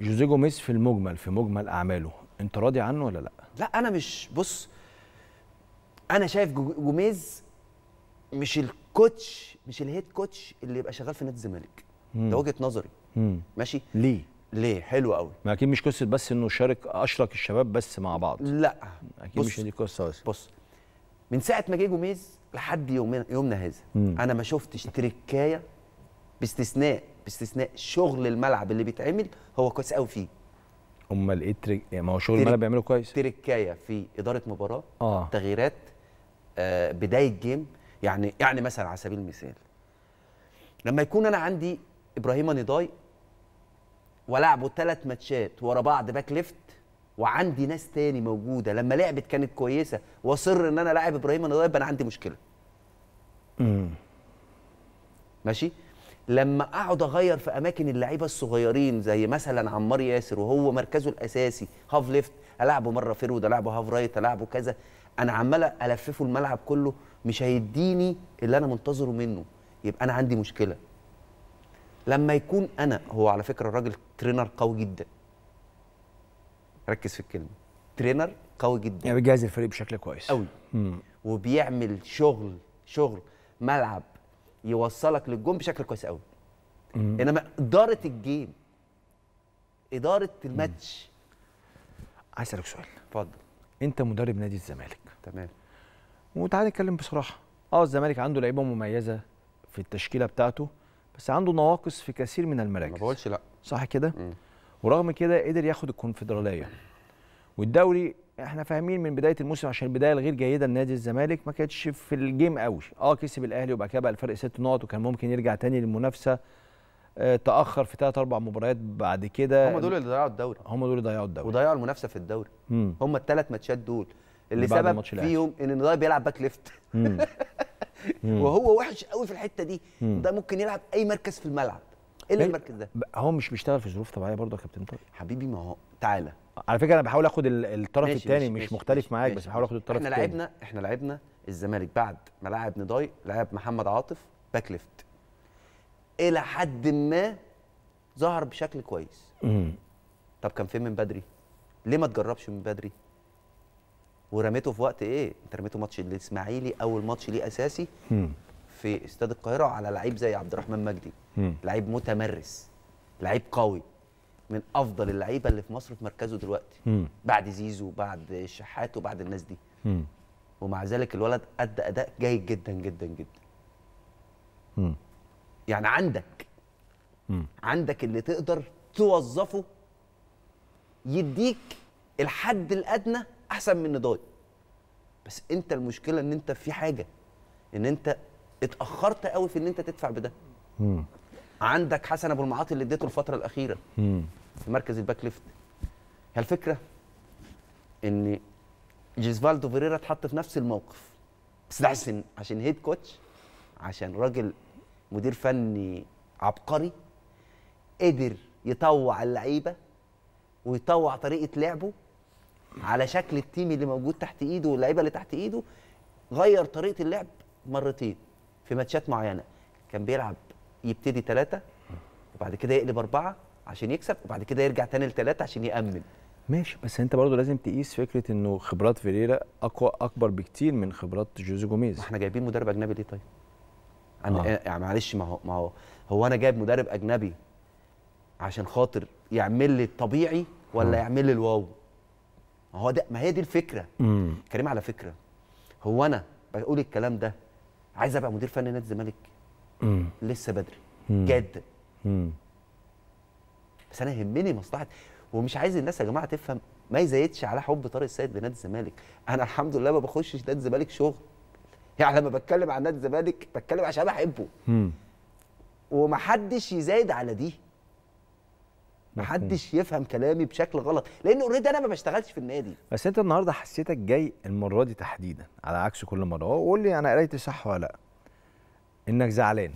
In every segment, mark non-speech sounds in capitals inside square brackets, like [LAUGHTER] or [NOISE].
جوزيه جوميز في المجمل في مجمل اعماله انت راضي عنه ولا لا لا انا مش بص انا شايف جوميز مش الكوتش مش الهيد كوتش اللي يبقى شغال في نادي الزمالك ده وجهه نظري مم. ماشي ليه ليه حلو قوي ما اكيد مش قصه بس انه شارك اشرك الشباب بس مع بعض لا اكيد بص مش دي قصه بس بص من ساعه ما جه جوميز لحد يومنا يومنا هذا انا ما شفتش تريكايه باستثناء باستثناء شغل الملعب اللي بيتعمل هو كويس قوي فيه امال ايه يعني ما هو شغل الملعب بيعمله كويس تركايه في اداره مباراه آه. تغييرات آه بدايه جيم يعني يعني مثلا على سبيل المثال لما يكون انا عندي ابراهيم نضاي ولعبوا ثلاث ماتشات ورا بعض باك ليفت وعندي ناس تاني موجوده لما لعبت كانت كويسه واصر ان انا لاعب ابراهيم نضاي يبقى انا عندي مشكله امم ماشي لما اقعد اغير في اماكن اللعيبه الصغيرين زي مثلا عمار ياسر وهو مركزه الاساسي هاف ليفت العبه مره فيرود العبه هاف رايت العبه كذا انا عمال الففه الملعب كله مش هيديني اللي انا منتظره منه يبقى انا عندي مشكله لما يكون انا هو على فكره الراجل ترينر قوي جدا ركز في الكلمه ترينر قوي جدا يعني بيجهز الفريق بشكل كويس قوي وبيعمل شغل شغل ملعب يوصلك للجون بشكل كويس قوي انما اداره الجيم اداره الماتش عايز اسالك سؤال اتفضل انت مدرب نادي الزمالك تمام وتعالى نتكلم بصراحه اه الزمالك عنده لعيبه مميزه في التشكيله بتاعته بس عنده نواقص في كثير من المراكز ما بقولش لا صح كده ورغم كده قدر ياخد الكونفدراليه والدوري احنا فاهمين من بدايه الموسم عشان البدايه الغير جيده لنادي الزمالك ما كانتش في الجيم قوي اه كسب الاهلي وبعد كده بقى الفرق ست نقط وكان ممكن يرجع تاني للمنافسه آه تاخر في ثلاث اربع مباريات بعد كده هم دول اللي ضيعوا الدوري هم دول اللي ضيعوا الدوري وضيعوا المنافسه في الدوري هم الثلاث ماتشات دول اللي سبب فيهم ان النضايب بيلعب باك ليفت [LAUGHS] وهو وحش قوي في الحته دي ده ممكن يلعب اي مركز في الملعب الا إيه المركز ده هو مش بيشتغل في ظروف طبيعيه برضه يا كابتن طارق حبيبي ما هو تعالى على فكره انا بحاول اخد الطرف الثاني مش مختلف معاك بس بحاول اخد الطرف الثاني احنا لعبنا احنا لعبنا الزمالك بعد ما لعب نضاي لعب محمد عاطف باك ليفت الى حد ما ظهر بشكل كويس امم طب كان فين من بدري ليه ما تجربش من بدري ورميته في وقت ايه انت رميته ماتش الاسماعيلي اول ماتش ليه اساسي مم. في استاد القاهره على لعيب زي عبد الرحمن مجدي لعيب متمرس لعيب قوي من افضل اللعيبه اللي في مصر في مركزه دلوقتي مم. بعد زيزو وبعد الشحات وبعد الناس دي مم. ومع ذلك الولد ادى اداء جيد جدا جدا جدا مم. يعني عندك مم. عندك اللي تقدر توظفه يديك الحد الادنى احسن من نضال بس انت المشكله ان انت في حاجه ان انت اتاخرت قوي في ان انت تدفع بده مم. عندك حسن ابو المعاطي اللي اديته الفتره الاخيره مم. في مركز الباك ليفت هي الفكره ان جيزفالدو فيريرا اتحط في نفس الموقف بس ده عشان عشان هيد كوتش عشان راجل مدير فني عبقري قدر يطوع اللعيبه ويطوع طريقه لعبه على شكل التيم اللي موجود تحت ايده واللعيبه اللي تحت ايده غير طريقه اللعب مرتين في ماتشات معينه كان بيلعب يبتدي ثلاثه وبعد كده يقلب اربعه عشان يكسب وبعد كده يرجع تاني لتلاتة عشان يامن ماشي بس انت برضه لازم تقيس فكره انه خبرات فيريرا اقوى اكبر بكتير من خبرات جوزي جوميز احنا جايبين مدرب اجنبي ليه طيب؟ أنا آه. آه. يعني معلش ما هو ما هو هو انا جايب مدرب اجنبي عشان خاطر يعمل لي الطبيعي ولا آه. يعمل لي الواو؟ ما هو ده ما هي دي الفكره مم. كريم على فكره هو انا بقول الكلام ده عايز ابقى مدير فني نادي الزمالك مم. لسه بدري جدا بس انا يهمني مصلحه ومش عايز الناس يا جماعه تفهم ما يزايدش على حب طارق السيد لنادي الزمالك انا الحمد لله ما بخشش نادي الزمالك شغل يعني لما بتكلم عن نادي الزمالك بتكلم عشان بحبه ومحدش يزايد على دي محدش يفهم كلامي بشكل غلط لان اوريدي انا ما بشتغلش في النادي بس انت النهارده حسيتك جاي المره دي تحديدا على عكس كل مره وقول لي انا قريت صح ولا لا انك زعلان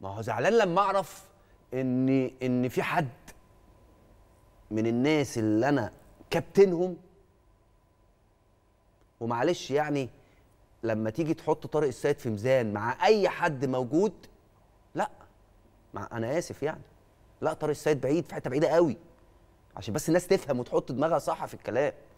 ما هو زعلان لما اعرف ان ان في حد من الناس اللي انا كابتنهم ومعلش يعني لما تيجي تحط طارق السيد في ميزان مع اي حد موجود لا مع انا اسف يعني لا طارق السيد بعيد في حته بعيده قوي عشان بس الناس تفهم وتحط دماغها صح في الكلام